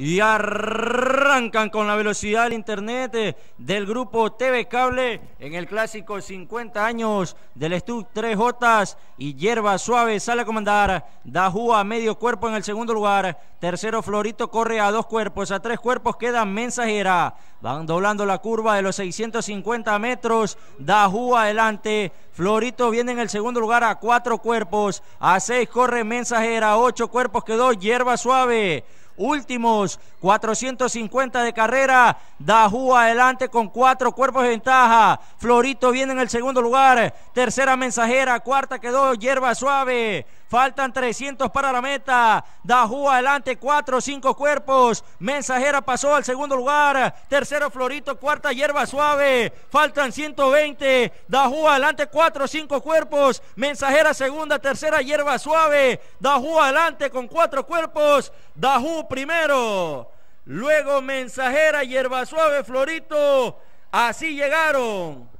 y arrancan con la velocidad del internet eh, del grupo TV Cable en el clásico 50 años del Estudio 3J y Hierba Suave sale a comandar, Dajú a medio cuerpo en el segundo lugar, tercero Florito corre a dos cuerpos, a tres cuerpos queda Mensajera, van doblando la curva de los 650 metros, Dajú adelante, Florito viene en el segundo lugar a cuatro cuerpos, a seis corre Mensajera, a ocho cuerpos quedó Hierba Suave, últimos. 450 de carrera. Dajú adelante con cuatro cuerpos de ventaja. Florito viene en el segundo lugar. Tercera mensajera. Cuarta quedó hierba suave. Faltan 300 para la meta. Dajú adelante, cuatro, cinco cuerpos. Mensajera pasó al segundo lugar. Tercero Florito, cuarta hierba suave. Faltan 120. Dajú adelante, cuatro, cinco cuerpos. Mensajera segunda, tercera hierba suave. Dajú adelante con cuatro cuerpos. Dajú primero. Luego Mensajera, Hierba Suave, Florito. Así llegaron.